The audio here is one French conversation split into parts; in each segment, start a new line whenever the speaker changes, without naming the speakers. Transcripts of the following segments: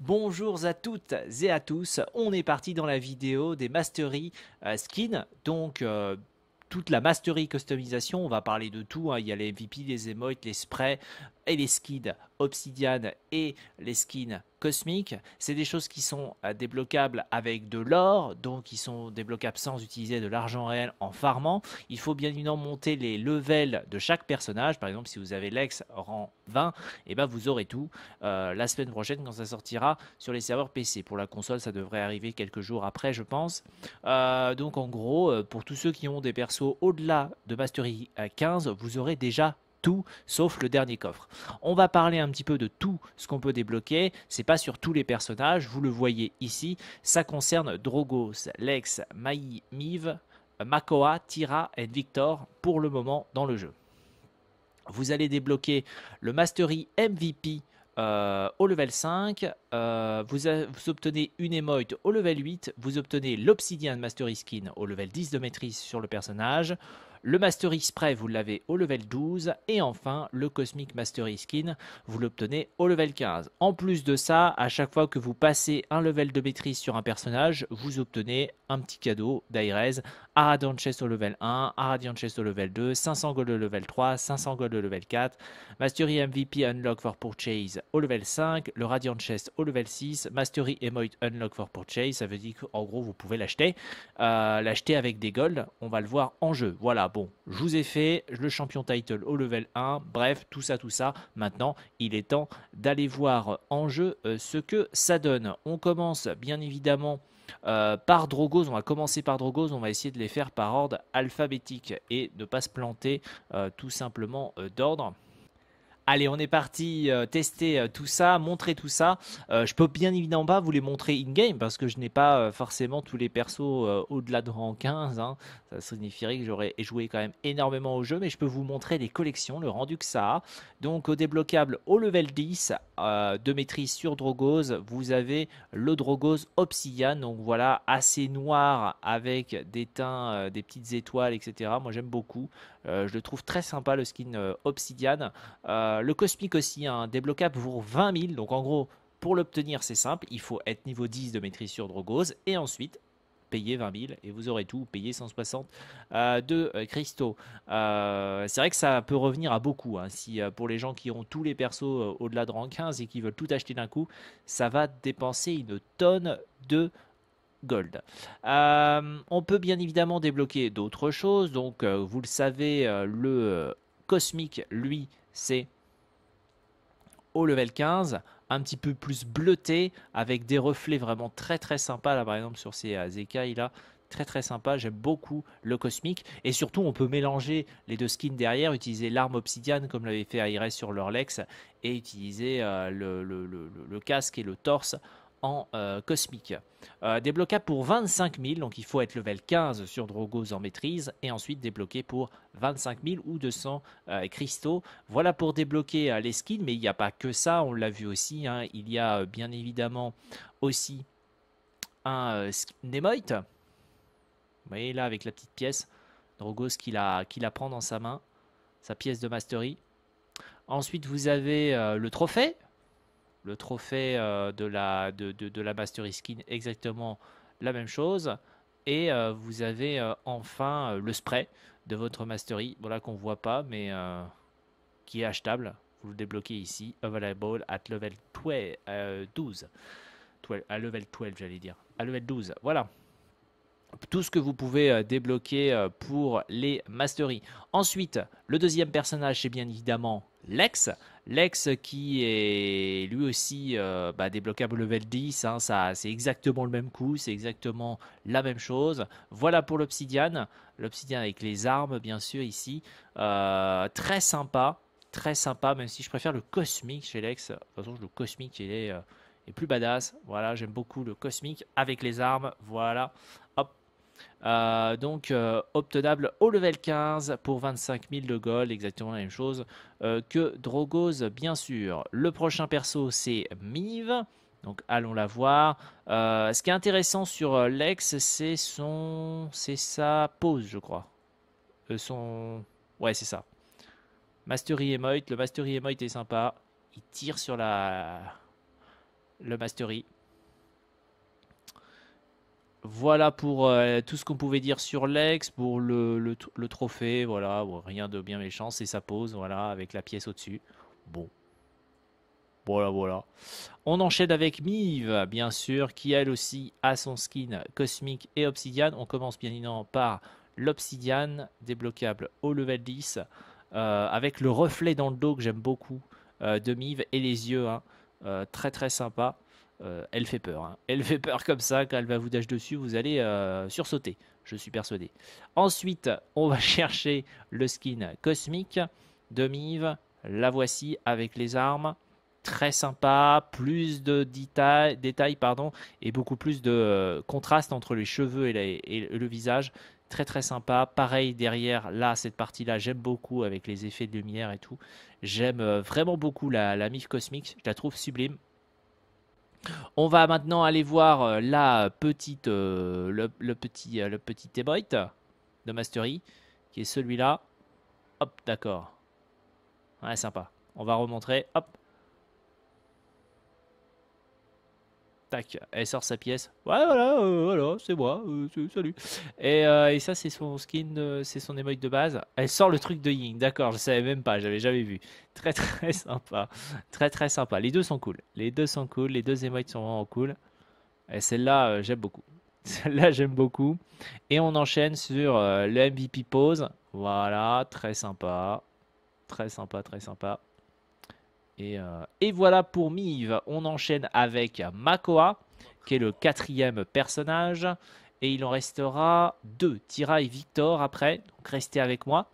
Bonjour à toutes et à tous, on est parti dans la vidéo des mastery skins, euh, skin, donc euh, toute la mastery customisation, on va parler de tout, hein. il y a les MVP, les emotes, les sprays, et les skins Obsidian et les skins cosmiques. C'est des choses qui sont euh, débloquables avec de l'or, donc ils sont débloquables sans utiliser de l'argent réel en farmant. Il faut bien évidemment monter les levels de chaque personnage. Par exemple, si vous avez l'ex rang 20, et eh ben vous aurez tout euh, la semaine prochaine quand ça sortira sur les serveurs PC. Pour la console, ça devrait arriver quelques jours après, je pense. Euh, donc en gros, pour tous ceux qui ont des persos au-delà de Mastery 15, vous aurez déjà sauf le dernier coffre. On va parler un petit peu de tout ce qu'on peut débloquer. C'est pas sur tous les personnages, vous le voyez ici. Ça concerne Drogos, Lex, Maï, Mive, Makoa, Tira et Victor pour le moment dans le jeu. Vous allez débloquer le Mastery MVP euh, au level 5, euh, vous, obtenez une émote au level 8, vous obtenez l'Obsidian Mastery Skin au level 10 de maîtrise sur le personnage, le Mastery Spray, vous l'avez au level 12. Et enfin, le Cosmic Mastery Skin, vous l'obtenez au level 15. En plus de ça, à chaque fois que vous passez un level de maîtrise sur un personnage, vous obtenez un petit cadeau d'Aires. Aradian Chest au level 1, Aradian Chest au level 2, 500 gold au level 3, 500 gold au level 4, Mastery MVP Unlock for Purchase au level 5, le Radiant Chest au level 6, Mastery Emote Unlock for Purchase, ça veut dire qu'en gros vous pouvez l'acheter, euh, l'acheter avec des golds, on va le voir en jeu. Voilà, bon, je vous ai fait le champion title au level 1, bref, tout ça, tout ça. Maintenant, il est temps d'aller voir en jeu euh, ce que ça donne. On commence bien évidemment euh, par Drogos, on va commencer par Drogos, on va essayer de les faire par ordre alphabétique et ne pas se planter euh, tout simplement d'ordre. Allez, on est parti euh, tester euh, tout ça, montrer tout ça. Euh, je peux bien évidemment pas vous les montrer in-game parce que je n'ai pas forcément tous les persos au-delà de rang 15. Hein. Ça signifierait que j'aurais joué quand même énormément au jeu, mais je peux vous montrer les collections, le rendu que ça a. Donc au débloquable au level 10 de maîtrise sur Drogoz, vous avez le Drogos Obsidian. Donc voilà, assez noir avec des teints, des petites étoiles, etc. Moi j'aime beaucoup. Euh, je le trouve très sympa le skin euh, Obsidian. Euh, le Cosmic aussi, un hein, débloquable pour 20 000. Donc en gros, pour l'obtenir, c'est simple. Il faut être niveau 10 de maîtrise sur Drogoz. et ensuite payer 20 000 et vous aurez tout, payer 160 de cristaux. c'est vrai que ça peut revenir à beaucoup. Hein. si pour les gens qui ont tous les persos au-delà de rang 15 et qui veulent tout acheter d'un coup, ça va dépenser une tonne de Gold. Euh, on peut bien évidemment débloquer d'autres choses. Donc, euh, vous le savez, euh, le cosmique, lui, c'est au level 15, un petit peu plus bleuté, avec des reflets vraiment très très sympas. Là, par exemple, sur ces écailles là, très très sympa, j'aime beaucoup le cosmique et surtout on peut mélanger les deux skins derrière, utiliser l'arme obsidiane comme l'avait fait Aires sur leur Lex et utiliser le, casque et le torse en euh, cosmique. Euh, débloquable pour 25 000, donc il faut être level 15 sur Drogos en maîtrise, et ensuite débloqué pour 25 000 ou 200 euh, cristaux. Voilà pour débloquer les skins, mais il n'y a pas que ça, on l'a vu aussi, hein. il y a bien évidemment aussi un skin mais voyez là avec la petite pièce, Drogos qui la, qui la prend dans sa main, sa pièce de mastery. Ensuite vous avez le trophée, le trophée euh, de, la, de, la Mastery Skin, exactement la même chose. Et euh, vous avez euh, enfin le spray de votre Mastery, voilà qu'on ne voit pas, mais qui est achetable. Vous le débloquez ici, available at level 12. à level 12, j'allais dire. À level 12, voilà tout ce que vous pouvez débloquer pour les masteries. Ensuite, le deuxième personnage, c'est bien évidemment Lex. Lex qui est lui aussi euh, bah, débloquable level 10, hein, ça, c'est exactement le même coup, c'est exactement la même chose. Voilà pour l'obsidiane, l'obsidiane avec les armes bien sûr ici, euh, très sympa, très sympa, même si je préfère le cosmique chez Lex, de toute façon le cosmique il est, euh, est plus badass, voilà j'aime beaucoup le cosmique avec les armes, voilà, hop euh, donc euh, obtenable au level 15 pour 25 000 de gold, exactement la même chose euh, que Drogos bien sûr. Le prochain perso c'est Mive, donc allons la voir. ce qui est intéressant sur Lex c'est son... c'est sa pose je crois. son... Ouais c'est ça. Mastery Emote, le Mastery Emote est sympa, il tire sur la... le Mastery. Voilà pour euh, tout ce qu'on pouvait dire sur l'ex, pour le, trophée, voilà, rien de bien méchant, c'est sa pose, voilà, avec la pièce au-dessus. Bon. Voilà, voilà. On enchaîne avec Mive, bien sûr, qui elle aussi a son skin cosmique et obsidiane. On commence bien évidemment par l'obsidiane, débloquable au level 10, euh, avec le reflet dans le dos que j'aime beaucoup euh, de Mive et les yeux, hein. très très sympa. Euh, elle fait peur. Hein. Elle fait peur comme ça. Quand elle va vous dash dessus, vous allez euh, sursauter. Je suis persuadé. Ensuite, on va chercher le skin cosmique de Mive. La voici avec les armes. Très sympa. Plus de détails, pardon, et beaucoup plus de euh, contraste entre les cheveux et, le visage. Très très sympa. Pareil derrière, là, cette partie-là, j'aime beaucoup avec les effets de lumière et tout. J'aime vraiment beaucoup la, la Mive cosmique. Je la trouve sublime. On va maintenant aller voir euh, la petite, euh, le, petit, euh, le petit de Mastery, qui est celui-là. Hop, d'accord. Ouais, sympa. On va remontrer. Hop. Tac, elle sort sa pièce. Ouais, voilà, euh, voilà, c'est moi, euh, salut. Euh, et, ça, c'est son skin, c'est son emote de base. Elle sort le truc de Ying, d'accord, je savais même pas, j'avais jamais vu. Très, très sympa. Très, très sympa. Les deux sont cool. Les deux sont cool, les deux émoïdes sont vraiment cool. Et celle-là, j'aime beaucoup. Celle-là, j'aime beaucoup. Et on enchaîne sur le MVP pose. Voilà, très sympa. Très sympa, très sympa. Euh, et, voilà pour Mive. On enchaîne avec Makoa, qui est le quatrième personnage. Et il en restera deux, Tira et Victor après, donc restez avec moi.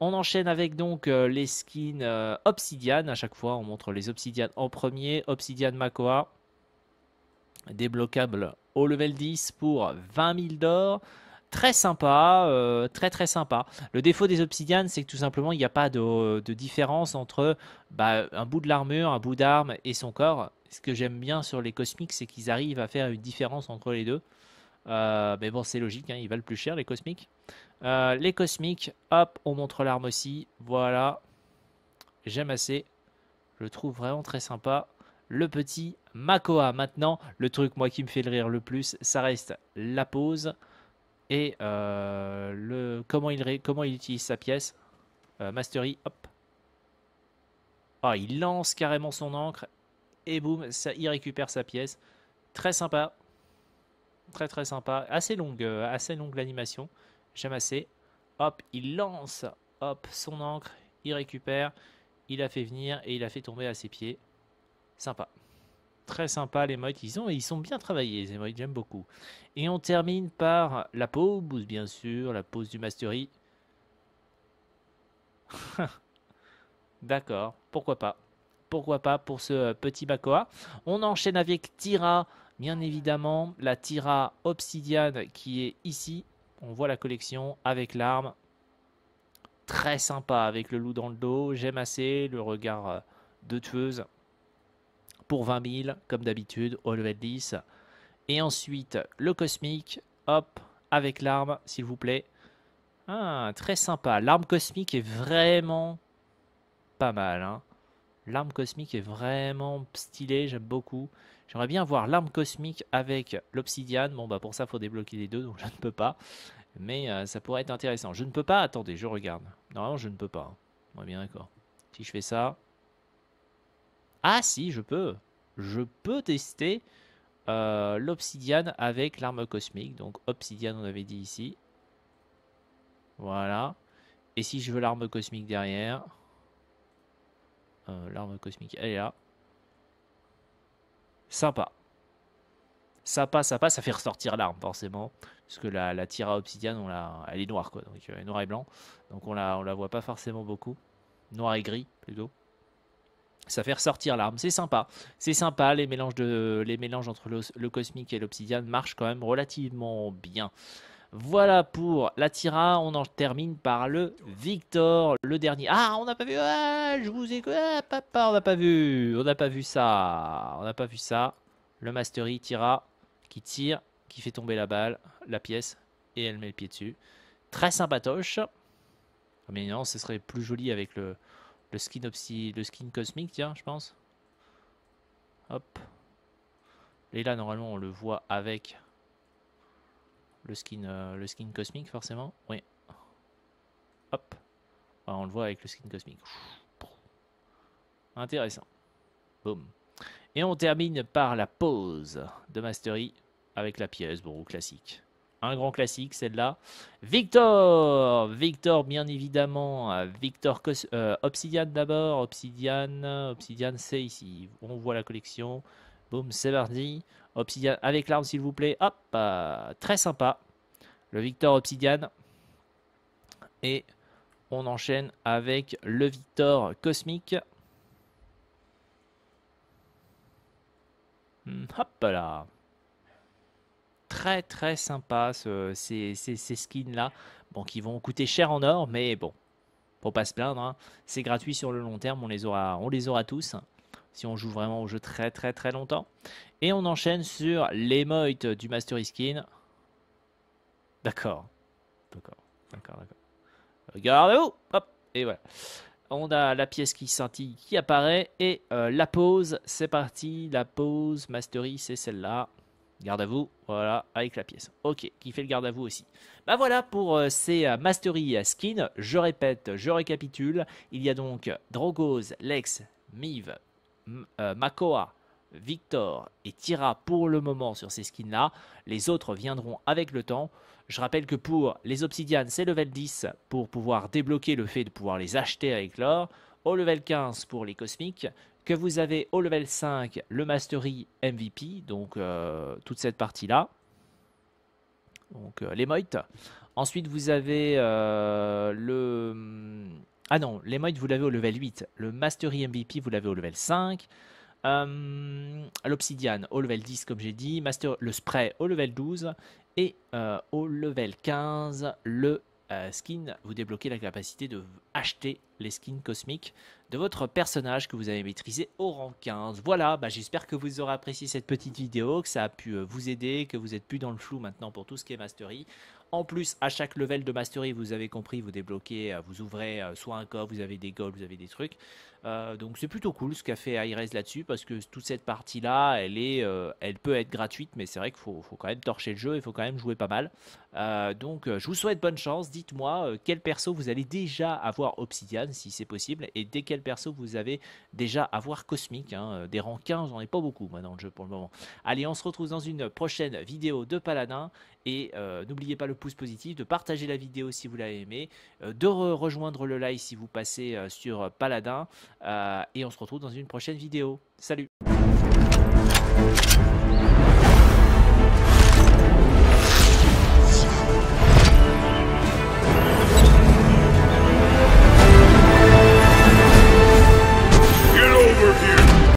On enchaîne avec donc euh, les skins euh, Obsidian, à chaque fois on montre les Obsidian en premier, Obsidian Makoa, débloquable au level 10 pour 20 000 d'or, Très sympa, euh, très très sympa. Le défaut des obsidianes, c'est que tout simplement, il n'y a pas de, différence entre bah, un bout de l'armure, un bout d'arme et son corps. Ce que j'aime bien sur les cosmiques, c'est qu'ils arrivent à faire une différence entre les deux. Euh, mais bon, c'est logique, hein, ils valent plus cher les cosmiques. Euh, les cosmiques, hop, on montre l'arme aussi. Voilà, j'aime assez. Je trouve vraiment très sympa. Le petit Makoa. Maintenant, le truc, moi, qui me fait le rire le plus, ça reste la pose et euh, le, comment, il, comment il utilise sa pièce. Euh, mastery, hop. Ah, il lance carrément son encre et boum, ça, il récupère sa pièce. Très sympa. Très très sympa. Assez longue, euh, assez longue l'animation. J'aime assez. Hop, il lance hop, son encre, il récupère, il a fait venir et il a fait tomber à ses pieds. Sympa très sympa les modes qu'ils ont et ils sont bien travaillés les moi j'aime beaucoup. Et on termine par la pause, bien sûr, la pause du mastery. D'accord, pourquoi pas. Pourquoi pas pour ce euh, petit Bakoa. On enchaîne avec Tira, bien évidemment, la Tira Obsidian qui est ici. On voit la collection avec l'arme. Très sympa avec le loup dans le dos, j'aime assez le regard euh, de tueuse pour 20 000, comme d'habitude, au level 10. Et ensuite, le cosmique, hop, avec l'arme, s'il vous plaît. Ah, très sympa. L'arme cosmique est vraiment pas mal. Hein. L'arme cosmique est vraiment stylée, j'aime beaucoup. J'aimerais bien voir l'arme cosmique avec l'obsidiane. Bon, bah pour ça, il faut débloquer les deux, donc je ne peux pas. Mais euh, ça pourrait être intéressant. Je ne peux pas, attendez, je regarde. Normalement, je ne peux pas. Moi hein. bien d'accord. Si je fais ça, ah si, je peux. Je peux tester euh, l'obsidiane avec l'arme cosmique. Donc obsidiane, on avait dit ici. Voilà. Et si je veux l'arme cosmique derrière... Euh, l'arme cosmique, elle est là. Sympa. Sympa, sympa. Ça fait ressortir l'arme, forcément. Parce que la, la tira obsidiane, on la, elle est noire, quoi. Donc, elle euh, est noire et blanc. Donc, on on la voit pas forcément beaucoup. Noir et gris, plutôt ça fait ressortir l'arme. C'est sympa. C'est sympa. Les mélanges, de, les mélanges entre le, cosmique et l'obsidian marchent quand même relativement bien. Voilà pour la tira. On en termine par le Victor, le dernier. Ah, on n'a pas vu. Ah, je vous ai. Ah, papa, on n'a pas vu. On n'a pas vu ça. On n'a pas vu ça. Le Mastery tira, qui tire, qui fait tomber la balle, la pièce, et elle met le pied dessus. Très sympatoche. Ah, mais non, ce serait plus joli avec le, le skin, le skin cosmique, tiens, je pense. Hop. Et là, normalement, on le voit avec le skin, euh, le skin cosmique, forcément. Oui. Hop. on le voit avec le skin cosmique. Intéressant. boom Et on termine par la pause de Mastery avec la pièce, bon, classique un grand classique, celle-là. Victor Victor, bien évidemment. Euh, Victor euh, Obsidian d'abord. Obsidian, Obsidian, c'est ici. On voit la collection. Boum, c'est mardi. Obsidian avec l'arme, s'il vous plaît. Hop, euh, très sympa. Le Victor Obsidian. Et on enchaîne avec le Victor Cosmique. Hmm, hop là très très sympa ces, skins là. Bon, qui vont coûter cher en or, mais bon, faut pas se plaindre. Hein. C'est gratuit sur le long terme, on les aura, on les aura tous si on joue vraiment au jeu très très très longtemps. Et on enchaîne sur L'émeute du Mastery Skin. D'accord. D'accord, d'accord, d'accord. Regardez-vous Hop Et voilà. On a la pièce qui scintille qui apparaît et euh, la pause c'est parti. La pause Mastery, c'est celle-là. Garde à vous, voilà, avec la pièce. Ok, qui fait le garde à vous aussi. Bah voilà pour euh, ces euh, Mastery euh, Skins. Je répète, je récapitule. Il y a donc Drogoz, Lex, Mive, Makoa, Victor et Tira pour le moment sur ces skins-là. Les autres viendront avec le temps. Je rappelle que pour les obsidianes, c'est level 10 pour pouvoir débloquer le fait de pouvoir les acheter avec l'or. Au level 15 pour les cosmiques, que vous avez au level 5 le Mastery MVP, donc euh, toute cette partie-là, donc euh, les Ensuite, vous avez euh, le... Mm, ah non, les vous l'avez au level 8. Le Mastery MVP, vous l'avez au level 5. L'Obsidian au level 10, comme j'ai dit. Master... Le Spray au level 12. Et au level 15, le euh, skin, skins, vous débloquez la capacité de acheter les skins cosmiques de votre personnage que vous avez maîtrisé au rang 15. Voilà, bah, j'espère que vous aurez apprécié cette petite vidéo, que ça a pu euh, vous aider, que vous êtes plus dans le flou maintenant pour tout ce qui est mastery. En plus, à chaque level de mastery, vous avez compris, vous débloquez, euh, vous ouvrez euh, soit un coffre, vous avez des goals, vous avez des trucs. Euh, donc c'est plutôt cool ce qu'a fait Aires là-dessus parce que toute cette partie-là, elle est, elle peut être gratuite, mais c'est vrai qu'il faut, quand même torcher le jeu, il faut quand même jouer pas mal. donc je vous souhaite bonne chance. Dites-moi quel perso vous allez déjà avoir Obsidian si c'est possible et dès quel perso vous avez déjà avoir Cosmique. Hein. Des rangs 15, j'en ai pas beaucoup moi dans le jeu pour le moment. Allez, on se retrouve dans une prochaine vidéo de Paladin et n'oubliez pas le pouce positif, de partager la vidéo si vous l'avez aimé, euh, de rejoindre le live si vous passez euh, sur euh, Paladin. et on se retrouve dans une prochaine vidéo. Salut